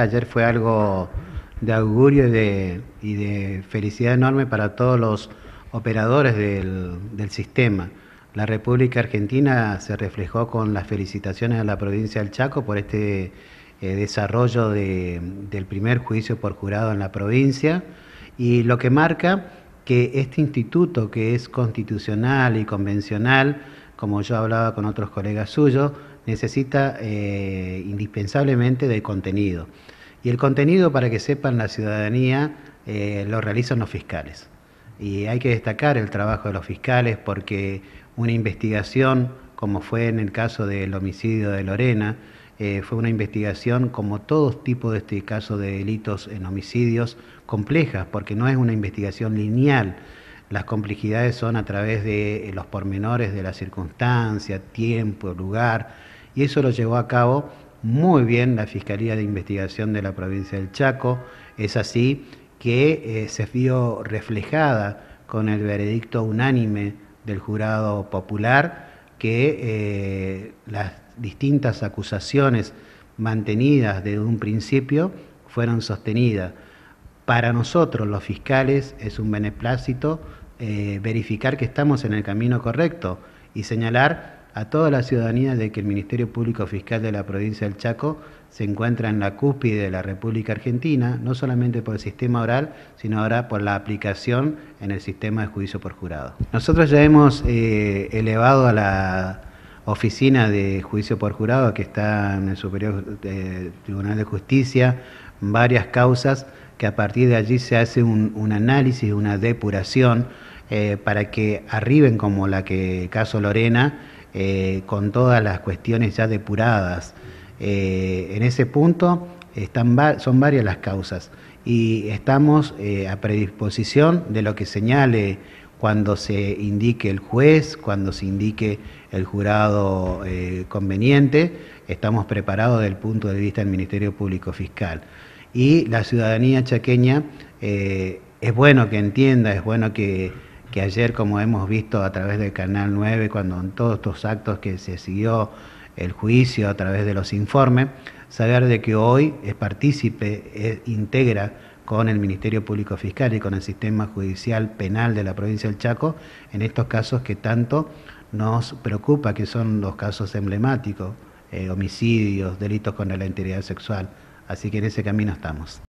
Ayer fue algo de augurio y de, felicidad enorme para todos los operadores del, sistema. La República Argentina se reflejó con las felicitaciones a la provincia del Chaco por este eh, desarrollo del primer juicio por jurado en la provincia y lo que marca que este instituto que es constitucional y convencional, como yo hablaba con otros colegas suyos, necesita eh, indispensablemente del contenido. Y el contenido, para que sepan la ciudadanía, eh, lo realizan los fiscales. Y hay que destacar el trabajo de los fiscales porque una investigación, como fue en el caso del homicidio de Lorena, eh, fue una investigación, como todo tipo de este caso de delitos en homicidios, complejas, porque no es una investigación lineal. Las complejidades son a través de los pormenores de la circunstancia, tiempo, lugar, y eso lo llevó a cabo muy bien la Fiscalía de Investigación de la provincia del Chaco. Es así que eh, se vio reflejada con el veredicto unánime del jurado popular que eh, las distintas acusaciones mantenidas desde un principio fueron sostenidas. Para nosotros, los fiscales, es un beneplácito eh, verificar que estamos en el camino correcto y señalar a toda la ciudadanía de que el Ministerio Público Fiscal de la provincia del Chaco se encuentra en la cúspide de la República Argentina, no solamente por el sistema oral, sino ahora por la aplicación en el sistema de juicio por jurado. Nosotros ya hemos eh, elevado a la oficina de juicio por jurado que está en el Superior eh, Tribunal de Justicia varias causas que a partir de allí se hace un, análisis, una depuración eh, para que arriben como la que caso Lorena eh, con todas las cuestiones ya depuradas. Eh, en ese punto están, son varias las causas y estamos eh, a predisposición de lo que señale cuando se indique el juez, cuando se indique el jurado conveniente, estamos preparados desde el punto de vista del Ministerio Público Fiscal. Y la ciudadanía chaqueña es bueno que entienda, es bueno que que ayer, como hemos visto a través del Canal 9, cuando en todos estos actos que se siguió el juicio a través de los informes, saber de que hoy es partícipe, es, eh, integra con el Ministerio Público Fiscal y con el sistema judicial penal de la provincia del Chaco en estos casos que tanto nos preocupa, que son los casos emblemáticos, eh, homicidios, delitos contra la integridad sexual. Así que en ese camino estamos.